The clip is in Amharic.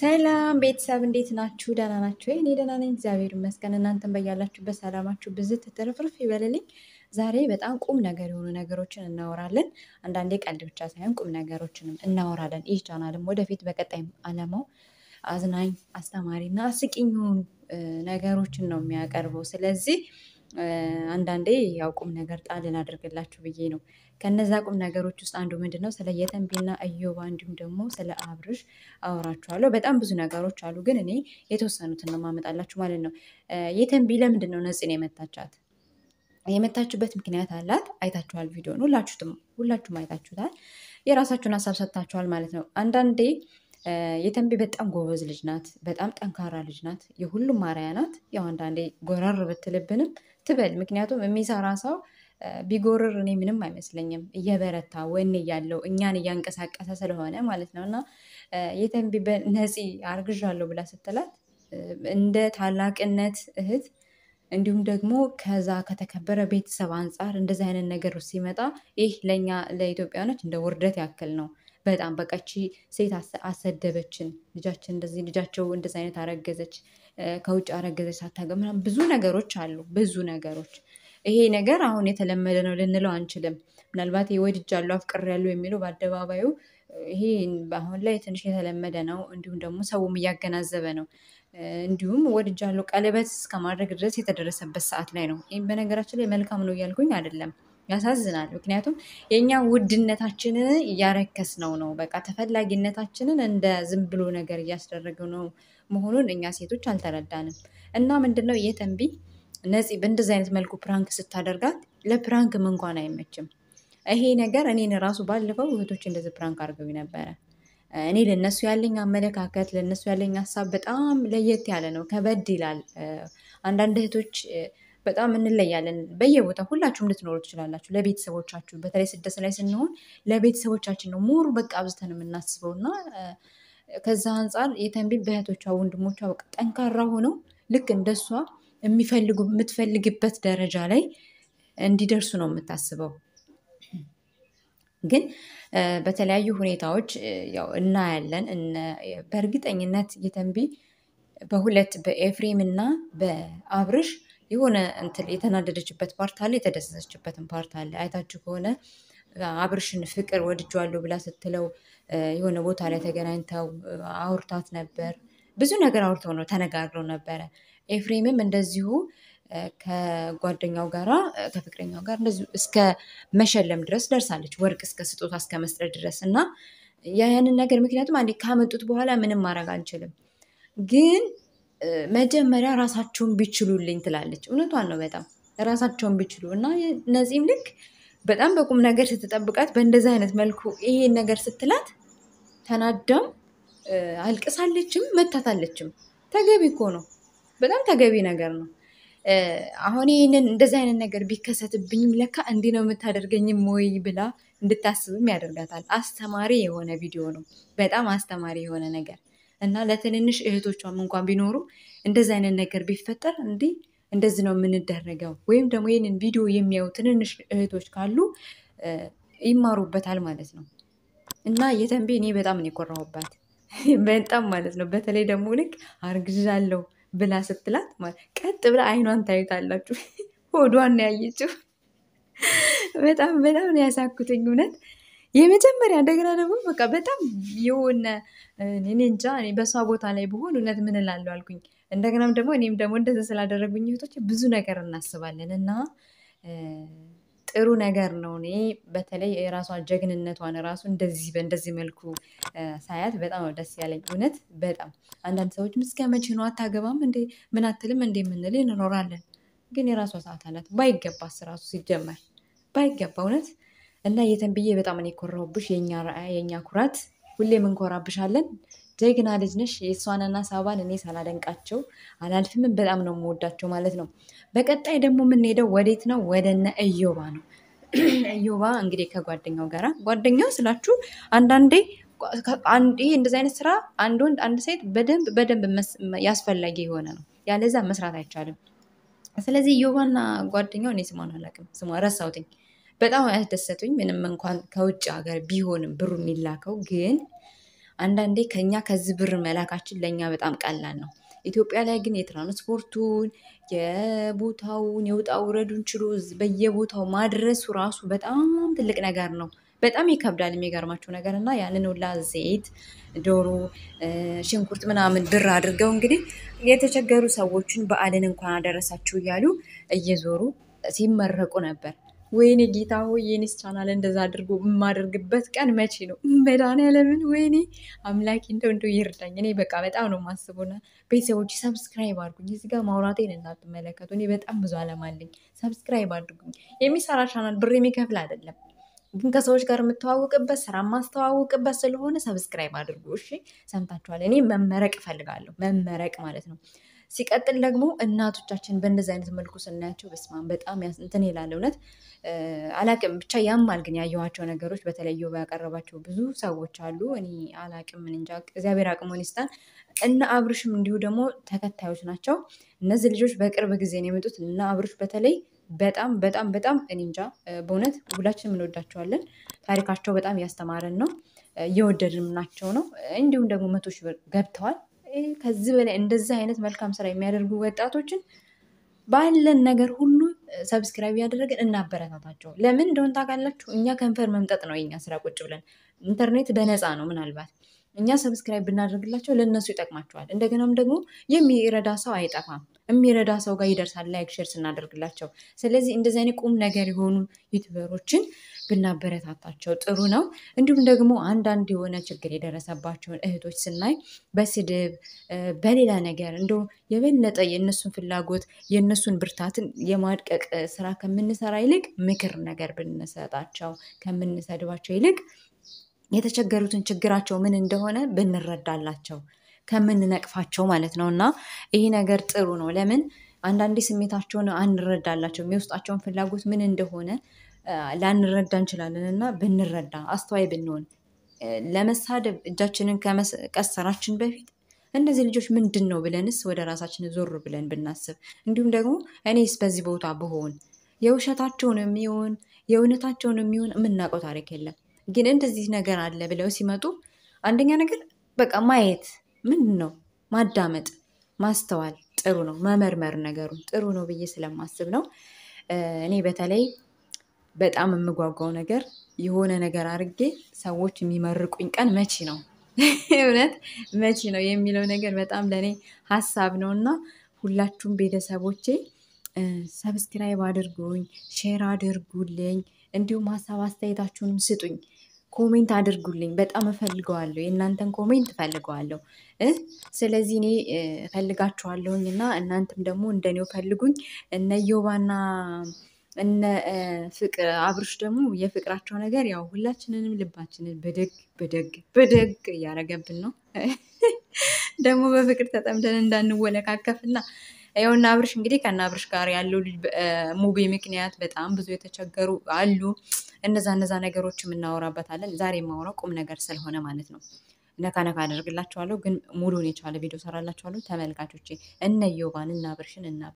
ሰላም ቤተሰብ እንዴት ናችሁ? ደህና ናችሁ? እኔ ደህና ነኝ፣ እግዚአብሔር ይመስገን። እናንተን በያላችሁበት ሰላማችሁ ብዝት ትርፍርፍ ይበልልኝ። ዛሬ በጣም ቁም ነገር የሆኑ ነገሮችን እናወራለን። አንዳንዴ ቀልድ ብቻ ሳይሆን ቁም ነገሮችንም እናወራለን። ይህ ቻናልም ወደፊት በቀጣይ አለማው አዝናኝ፣ አስተማሪ እና አስቂኝ የሆኑ ነገሮችን ነው የሚያቀርበው። ስለዚህ አንዳንዴ ያው ቁም ነገር ጣል ላደርግላችሁ ብዬ ነው። ከነዛ ቁም ነገሮች ውስጥ አንዱ ምንድን ነው? ስለ የተንቢና እዮባ እንዲሁም ደግሞ ስለ አብርሽ አወራችኋለሁ። በጣም ብዙ ነገሮች አሉ፣ ግን እኔ የተወሰኑትን ነው ማመጣላችሁ ማለት ነው። የተንቢ ለምንድን ነው ነፂን የመታቻት? የመታችበት ምክንያት አላት። አይታችኋል፣ ቪዲዮ ሁላችሁትም፣ ሁላችሁም አይታችሁታል። የራሳችሁን ሀሳብ ሰጥታችኋል ማለት ነው። አንዳንዴ የተንቢ በጣም ጎበዝ ልጅ ናት። በጣም ጠንካራ ልጅ ናት። የሁሉም ማርያ ናት። ያው አንዳንዴ ጎረር ብትልብንም ትበል። ምክንያቱም የሚሰራ ሰው ቢጎርር እኔ ምንም አይመስለኝም። እየበረታ ወን እያለው እኛን እያንቀሳቀሰ ስለሆነ ማለት ነው። እና የተንቢ ነፂ አርግዣለሁ ብላ ስትላት እንደ ታላቅነት እህት እንዲሁም ደግሞ ከዛ ከተከበረ ቤተሰብ አንጻር እንደዚህ አይነት ነገር ውስጥ ሲመጣ ይህ ለእኛ ለኢትዮጵያኖች እንደ ውርደት ያክል ነው። በጣም በቃ እቺ ሴት አሰደበችን፣ ልጃችን እንደዚህ ልጃቸው እንደዚ አይነት አረገዘች፣ ከውጭ አረገዘች ሳታገ ምናምን ብዙ ነገሮች አሉ። ብዙ ነገሮች ይሄ ነገር አሁን የተለመደ ነው ልንለው አንችልም። ምናልባት ወድጃለሁ አፍቅሬያለሁ የሚለው በአደባባዩ ይሄ አሁን ላይ ትንሽ የተለመደ ነው። እንዲሁም ደግሞ ሰውም እያገናዘበ ነው። እንዲሁም ወድጃለሁ ቀለበት እስከማድረግ ድረስ የተደረሰበት ሰዓት ላይ ነው። በነገራችን ላይ መልካም ነው እያልኩኝ አይደለም። ያሳዝናል። ምክንያቱም የእኛ ውድነታችንን እያረከስ ነው ነው በቃ ተፈላጊነታችንን እንደ ዝም ብሎ ነገር እያስደረገ ነው መሆኑን እኛ ሴቶች አልተረዳንም። እና ምንድን ነው የተንቢ ነፂ በእንደዚህ አይነት መልኩ ፕራንክ ስታደርጋት ለፕራንክም እንኳን አይመችም ይሄ ነገር። እኔን ራሱ ባለፈው እህቶች እንደዚህ ፕራንክ አድርገው ነበረ። እኔ ለነሱ ያለኝ አመለካከት ለነሱ ያለኝ ሀሳብ በጣም ለየት ያለ ነው፣ ከበድ ይላል። አንዳንድ እህቶች በጣም እንለያለን። በየቦታ ሁላችሁም ልትኖሩ ትችላላችሁ። ለቤተሰቦቻችሁ በተለይ ስደት ላይ ስንሆን ለቤተሰቦቻችን ነው ሞር በቃ አብዝተን የምናስበው እና ከዛ አንጻር የተንቢ በእህቶቿ ወንድሞቿ በቃ ጠንካራ ሆነው ልክ እንደሷ የሚፈልጉ የምትፈልግበት ደረጃ ላይ እንዲደርሱ ነው የምታስበው። ግን በተለያዩ ሁኔታዎች ያው እናያለን። በእርግጠኝነት የተንቢ በሁለት በኤፍሬም እና በአብርሽ የሆነ እንትን የተናደደችበት ፓርት አለ፣ የተደሰሰችበትን ፓርት አለ። አይታችሁ ከሆነ አብርሽን ፍቅር ወድጄዋለሁ ብላ ስትለው የሆነ ቦታ ላይ ተገናኝተው አውርታት ነበር። ብዙ ነገር አውርተው ነው ተነጋግረው ነበረ። ኤፍሬምም እንደዚሁ ከጓደኛው ጋራ ከፍቅረኛው ጋር እንደዚሁ እስከ መሸለም ድረስ ደርሳለች፣ ወርቅ እስከ ስጦታ እስከ መስጠት ድረስ እና ያንን ነገር ምክንያቱም አንዴ ካመጡት በኋላ ምንም ማድረግ አንችልም ግን መጀመሪያ ራሳቸውን ቢችሉልኝ ትላለች። እውነቷን ነው። በጣም ራሳቸውን ቢችሉ እና እነዚህም ልክ በጣም በቁም ነገር ስትጠብቃት በእንደዚህ አይነት መልኩ ይሄን ነገር ስትላት ተናዳም አልቅሳለችም መታታለችም። ተገቢ እኮ ነው። በጣም ተገቢ ነገር ነው። አሁን ይህንን እንደዚህ አይነት ነገር ቢከሰትብኝም ለካ እንዲህ ነው የምታደርገኝም ወይ ብላ እንድታስብም ያደርጋታል። አስተማሪ የሆነ ቪዲዮ ነው። በጣም አስተማሪ የሆነ ነገር እና ለትንንሽ እህቶቿም እንኳን ቢኖሩ እንደዚህ አይነት ነገር ቢፈጠር እንዲህ እንደዚህ ነው የምንደረገው፣ ወይም ደግሞ ይህንን ቪዲዮ የሚያዩ ትንንሽ እህቶች ካሉ ይማሩበታል ማለት ነው። እና የተንቤ እኔ በጣም ነው የኮራሁባት፣ በጣም ማለት ነው። በተለይ ደግሞ ልክ አርግዣለሁ ብላ ስትላት ቀጥ ብላ አይኗን ታዩታላችሁ። ሆዷን ነው ያየችው። በጣም በጣም ነው ያሳኩትኝ እውነት። የመጀመሪያ እንደገና ደግሞ በቃ በጣም የሆነ እኔ እንጃ በእሷ ቦታ ላይ በሆን እውነት ምን እላለሁ አልኩኝ። እንደገናም ደግሞ እኔም ደግሞ እንደዚ ስላደረጉኝ እህቶች ብዙ ነገር እናስባለን እና ጥሩ ነገር ነው። እኔ በተለይ የራሷ ጀግንነቷን ራሱ እንደዚህ በእንደዚህ መልኩ ሳያት በጣም ነው ደስ ያለኝ። እውነት በጣም አንዳንድ ሰዎች ምስጋ መቼ ነው አታገባም እንዴ ምን አትልም እንዴ የምንል እንኖራለን። ግን የራሷ ሰዓት አላት። ባይገባስ ራሱ ሲጀመር ባይገባ እውነት እና የተንብዬ በጣም እኔ ኮራሁብሽ። የእኛ ኩራት ሁሌም እንኮራብሻለን። ጀግና ልጅ ነሽ። የእሷንና ሳባን እኔ ሳላደንቃቸው አላልፍምን። በጣም ነው የምወዳቸው ማለት ነው። በቀጣይ ደግሞ የምንሄደው ወዴት ነው? ወደነ እዮባ ነው። እዮባ እንግዲህ ከጓደኛው ጋራ ጓደኛው ስላችሁ አንዳንዴ ይህ እንደዚህ አይነት ስራ አንድ ወንድ አንድ ሴት በደንብ በደንብ ያስፈላጊ የሆነ ነው። ያለዛ መስራት አይቻልም። ስለዚህ እዮባና ጓደኛው እኔ ስሟን አላውቅም፣ ስሟ ረሳውትኝ። በጣም ያስደሰቱኝ ምንም እንኳን ከውጭ ሀገር ቢሆንም ብሩ የሚላከው ግን አንዳንዴ ከኛ ከዚህ ብር መላካችን ለእኛ በጣም ቀላል ነው። ኢትዮጵያ ላይ ግን የትራንስፖርቱን የቦታውን የውጣ ውረዱን ችሎ በየቦታው ማድረሱ ራሱ በጣም ትልቅ ነገር ነው። በጣም ይከብዳል። የሚገርማቸው ነገር እና ያንን ሁላ ዘይት፣ ዶሮ፣ ሽንኩርት ምናምን ብር አድርገው እንግዲህ የተቸገሩ ሰዎችን በዓልን እንኳን አደረሳችሁ እያሉ እየዞሩ ሲመረቁ ነበር። ወይኔ ጌታ ሆይ የኔስ ቻናል እንደዛ አድርጎ የማደርግበት ቀን መቼ ነው? መድኃኒዓለምን ወይኔ አምላኬ እንደው እንደው ይርዳኝ። እኔ በቃ በጣም ነው ማስቡና ቤተሰቦች ሰብስክራይብ አድርጉኝ። እዚህ ጋር ማውራቴን እንዳትመለከቱ። እኔ በጣም ብዙ አለም አለኝ። ሰብስክራይብ አድርጉኝ። የሚሰራ ቻናል ብር የሚከፍል አይደለም፣ ግን ከሰዎች ጋር የምተዋወቅበት ስራ ማስተዋውቅበት ስለሆነ ሰብስክራይብ አድርጉ። እሺ ሰምታችኋል። እኔ መመረቅ እፈልጋለሁ። መመረቅ ማለት ነው ሲቀጥል ደግሞ እናቶቻችን በእንደዚህ አይነት መልኩ ስናያቸው በስማን በጣም እንትን ይላል። እውነት አላቅም ብቻ ያማል። ግን ያየኋቸው ነገሮች በተለየ ያቀረባቸው ብዙ ሰዎች አሉ። እኔ አላቅም ምን እንጃ እግዚአብሔር አቅሙን ይስጣን። እነ አብርሽም እንዲሁ ደግሞ ተከታዮች ናቸው። እነዚህ ልጆች በቅርብ ጊዜ ነው የመጡት። እነ አብርሽ በተለይ በጣም በጣም በጣም እኔ እንጃ በእውነት ሁላችንም እንወዳቸዋለን። ታሪካቸው በጣም ያስተማረን ነው የወደድንም ናቸው ነው። እንዲሁም ደግሞ መቶ ሺህ ብር ገብተዋል። ከዚህ በላይ እንደዚህ አይነት መልካም ስራ የሚያደርጉ ወጣቶችን ባለን ነገር ሁሉ ሰብስክራይብ ያደረገን እናበረታታቸው። ለምን እንደሆን ታውቃላችሁ? እኛ ከንፈር መምጠጥ ነው የኛ ስራ ቁጭ ብለን። ኢንተርኔት በነፃ ነው። ምናልባት እኛ ሰብስክራይብ ብናደርግላቸው ለእነሱ ይጠቅማቸዋል። እንደገናም ደግሞ የሚረዳ ሰው አይጠፋም፣ የሚረዳ ሰው ጋር ይደርሳል ላይክ ሼር ስናደርግላቸው። ስለዚህ እንደዚህ አይነት ቁም ነገር የሆኑ ዩቱበሮችን ብናበረታታቸው ጥሩ ነው። እንዲሁም ደግሞ አንዳንድ የሆነ ችግር የደረሰባቸውን እህቶች ስናይ በስድብ በሌላ ነገር እንደው የበለጠ የእነሱን ፍላጎት የእነሱን ብርታትን የማድቀቅ ስራ ከምንሰራ ይልቅ ምክር ነገር ብንሰጣቸው ከምንሰድባቸው ይልቅ የተቸገሩትን ችግራቸው ምን እንደሆነ ብንረዳላቸው ከምንነቅፋቸው ማለት ነው። እና ይህ ነገር ጥሩ ነው። ለምን አንዳንዴ ስሜታቸውን አንረዳላቸው፣ የውስጣቸውን ፍላጎት ምን እንደሆነ ላንረዳ እንችላለን እና ብንረዳ አስተዋይ ብንሆን ለመሳደብ እጃችንን ከመቀሰራችን በፊት እነዚህ ልጆች ምንድን ነው ብለንስ ወደ ራሳችን ዞር ብለን ብናስብ፣ እንዲሁም ደግሞ እኔስ በዚህ ቦታ ብሆን የውሸታቸውን የሚሆን የእውነታቸውን የሚሆን የምናውቀው ታሪክ የለም። ግን እንደዚህ ነገር አለ ብለው ሲመጡ አንደኛ ነገር በቃ ማየት ምንድን ነው ማዳመጥ፣ ማስተዋል ጥሩ ነው፣ መመርመር ነገሩን ጥሩ ነው ብዬ ስለማስብ ነው እኔ በተለይ በጣም የምጓጓው ነገር የሆነ ነገር አድርጌ ሰዎች የሚመርቁኝ ቀን መቼ ነው እውነት መቼ ነው የሚለው ነገር በጣም ለእኔ ሀሳብ ነው እና ሁላችሁም ቤተሰቦቼ ሰብስክራይብ አድርጉኝ፣ ሼር አድርጉልኝ፣ እንዲሁም ሀሳብ አስተያየታችሁንም ስጡኝ፣ ኮሜንት አድርጉልኝ። በጣም እፈልገዋለሁ፣ የእናንተን ኮሜንት እፈልገዋለሁ። ስለዚህ እኔ እፈልጋችኋለሁኝ እና እናንተም ደግሞ እንደኔው ፈልጉኝ። እነ ዮባና እነ ፍቅር አብርሽ ደግሞ የፍቅራቸው ነገር ያው ሁላችንንም ልባችንን በደግ በደግ በደግ እያረገብን ነው። ደግሞ በፍቅር ተጠምደን እንዳንወለካከፍና ይኸውና አብርሽ እንግዲህ ከና አብርሽ ጋር ያለው ልጅ ሙቤ ምክንያት በጣም ብዙ የተቸገሩ አሉ። እነዛ እነዛ ነገሮችም እናወራበታለን። ዛሬ የማወራው ቁም ነገር ስለሆነ ማለት ነው። ነካ ነካ አደርግላችኋለሁ፣ ግን ሙሉን የቻለ ቪዲዮ ሰራላችኋለሁ ተመልካቾቼ። እነ ዮባን እና አብርሽን እና